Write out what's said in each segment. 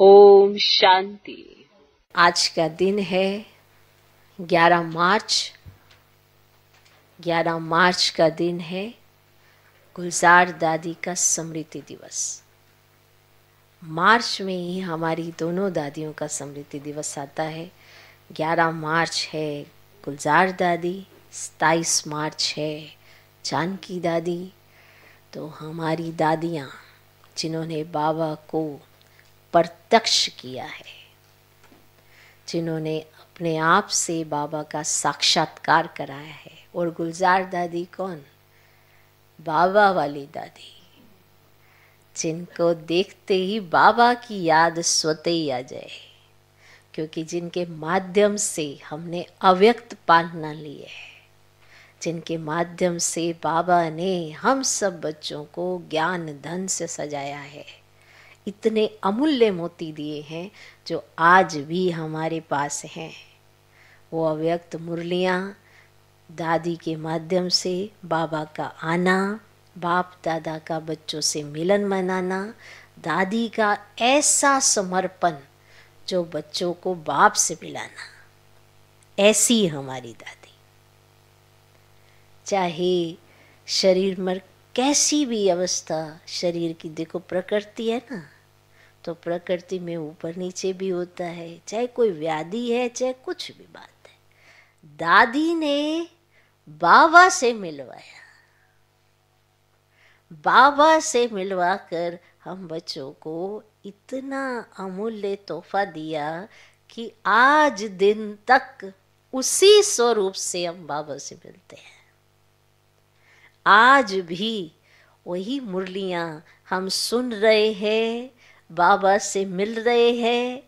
ओम शांति आज का दिन है 11 मार्च 11 मार्च का दिन है गुलजार दादी का स्मृति दिवस मार्च में ही हमारी दोनों दादियों का स्मृति दिवस आता है 11 मार्च है गुलजार दादी सताईस मार्च है जानकी दादी तो हमारी दादियाँ जिन्होंने बाबा को प्रत्यक्ष किया है जिन्होंने अपने आप से बाबा का साक्षात्कार कराया है और गुलजार दादी कौन बाबा वाली दादी जिनको देखते ही बाबा की याद स्वतः ही आ जाए क्योंकि जिनके माध्यम से हमने अव्यक्त पालना ली है जिनके माध्यम से बाबा ने हम सब बच्चों को ज्ञान धन से सजाया है इतने अमूल्य मोती दिए हैं जो आज भी हमारे पास हैं वो अव्यक्त मुरलियाँ दादी के माध्यम से बाबा का आना बाप दादा का बच्चों से मिलन मनाना दादी का ऐसा समर्पण जो बच्चों को बाप से मिलाना ऐसी हमारी दादी चाहे शरीर में कैसी भी अवस्था शरीर की देखो प्रकृति है ना तो प्रकृति में ऊपर नीचे भी होता है चाहे कोई व्याधि है चाहे कुछ भी बात है दादी ने बाबा से मिलवाया बाबा से मिलवाकर हम बच्चों को इतना अमूल्य तोहफा दिया कि आज दिन तक उसी स्वरूप से हम बाबा से मिलते हैं आज भी वही मुरलियां हम सुन रहे हैं बाबा से मिल रहे हैं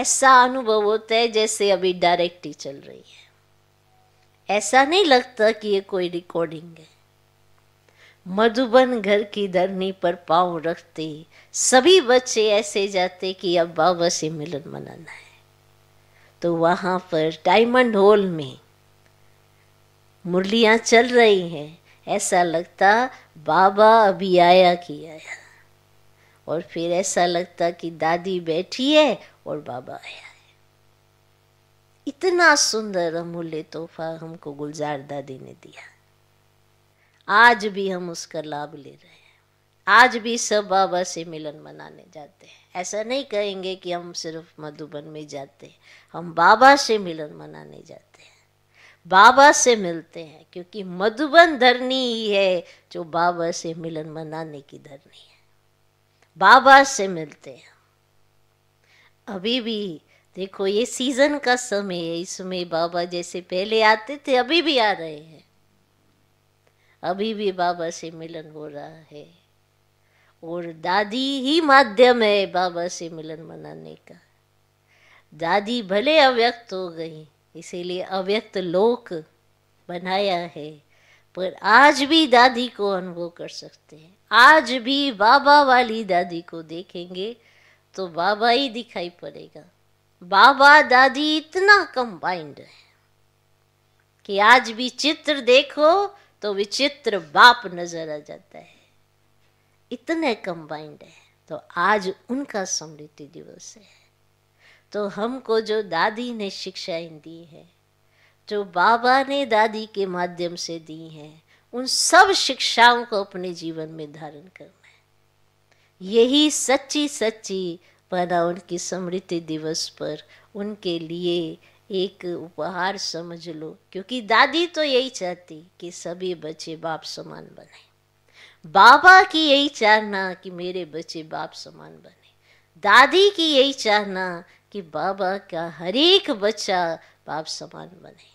ऐसा अनुभव होता है जैसे अभी डायरेक्ट ही चल रही है ऐसा नहीं लगता कि ये कोई रिकॉर्डिंग है मधुबन घर की धरनी पर पांव रखते सभी बच्चे ऐसे जाते कि अब बाबा से मिलन मनाना है तो वहाँ पर डायमंड हॉल में मुरलियाँ चल रही हैं ऐसा लगता बाबा अभी आया कि आया और फिर ऐसा लगता कि दादी बैठी है और बाबा आया है इतना सुंदर अमूल्य तोहफा हमको गुलजार दादी ने दिया आज भी हम उसका लाभ ले रहे हैं आज भी सब बाबा से मिलन मनाने जाते हैं ऐसा नहीं कहेंगे कि हम सिर्फ मधुबन में जाते हैं हम बाबा से मिलन मनाने जाते हैं बाबा से मिलते हैं क्योंकि मधुबन धरनी ही है जो बाबा से मिलन मनाने की धरनी है बाबा से मिलते हैं अभी भी देखो ये सीजन का समय है इसमें बाबा जैसे पहले आते थे अभी भी आ रहे हैं अभी भी बाबा से मिलन हो रहा है और दादी ही माध्यम है बाबा से मिलन मनाने का दादी भले अव्यक्त हो गई इसीलिए अव्यक्त लोक बनाया है पर आज भी दादी को अनुभव कर सकते हैं आज भी बाबा वाली दादी को देखेंगे तो बाबा ही दिखाई पड़ेगा बाबा दादी इतना कंबाइंड है कि आज भी चित्र देखो तो विचित्र बाप नजर आ जाता है इतने कंबाइंड है तो आज उनका समृद्धि दिवस है तो हमको जो दादी ने शिक्षाएं दी है जो बाबा ने दादी के माध्यम से दी हैं उन सब शिक्षाओं को अपने जीवन में धारण करना है यही सच्ची सच्ची बना उनकी समृद्धि दिवस पर उनके लिए एक उपहार समझ लो क्योंकि दादी तो यही चाहती कि सभी बच्चे बाप समान बने बाबा की यही चाहना कि मेरे बच्चे बाप समान बने दादी की यही चाहना कि बाबा का हर एक बच्चा बाप समान बने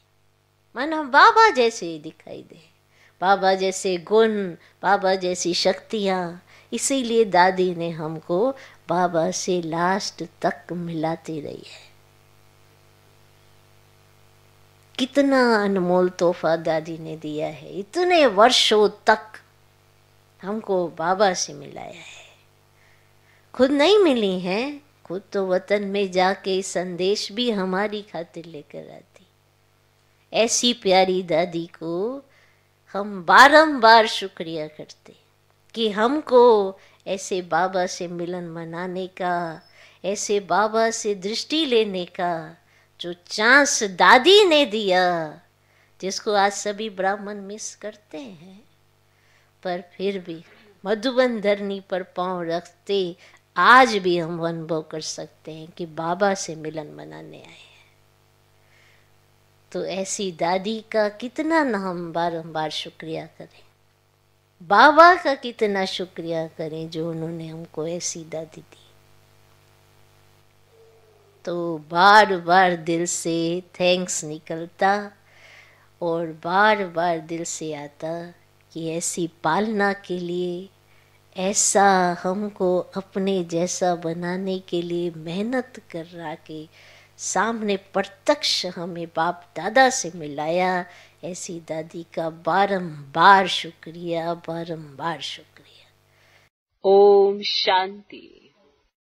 हम बाबा जैसे ही दिखाई दे बाबा जैसे गुण बाबा जैसी शक्तियाँ इसीलिए दादी ने हमको बाबा से लास्ट तक मिलाती रही है कितना अनमोल तोहफा दादी ने दिया है इतने वर्षों तक हमको बाबा से मिलाया है खुद नहीं मिली है खुद तो वतन में जाके संदेश भी हमारी खातिर लेकर आती ऐसी प्यारी दादी को हम बारंबार शुक्रिया करते कि हमको ऐसे बाबा से मिलन मनाने का ऐसे बाबा से दृष्टि लेने का जो चांस दादी ने दिया जिसको आज सभी ब्राह्मण मिस करते हैं पर फिर भी मधुबन धरनी पर पांव रखते आज भी हम अनुभव कर सकते हैं कि बाबा से मिलन मनाने आए तो ऐसी दादी का कितना ना हम बारम्बार शुक्रिया करें बाबा का कितना शुक्रिया करें जो उन्होंने हमको ऐसी दादी दी तो बार बार दिल से थैंक्स निकलता और बार बार दिल से आता कि ऐसी पालना के लिए ऐसा हमको अपने जैसा बनाने के लिए मेहनत कर रहा के सामने प्रत्यक्ष हमें बाप दादा से मिलाया ऐसी दादी का बारंबार शुक्रिया बारंबार शुक्रिया ओम शांति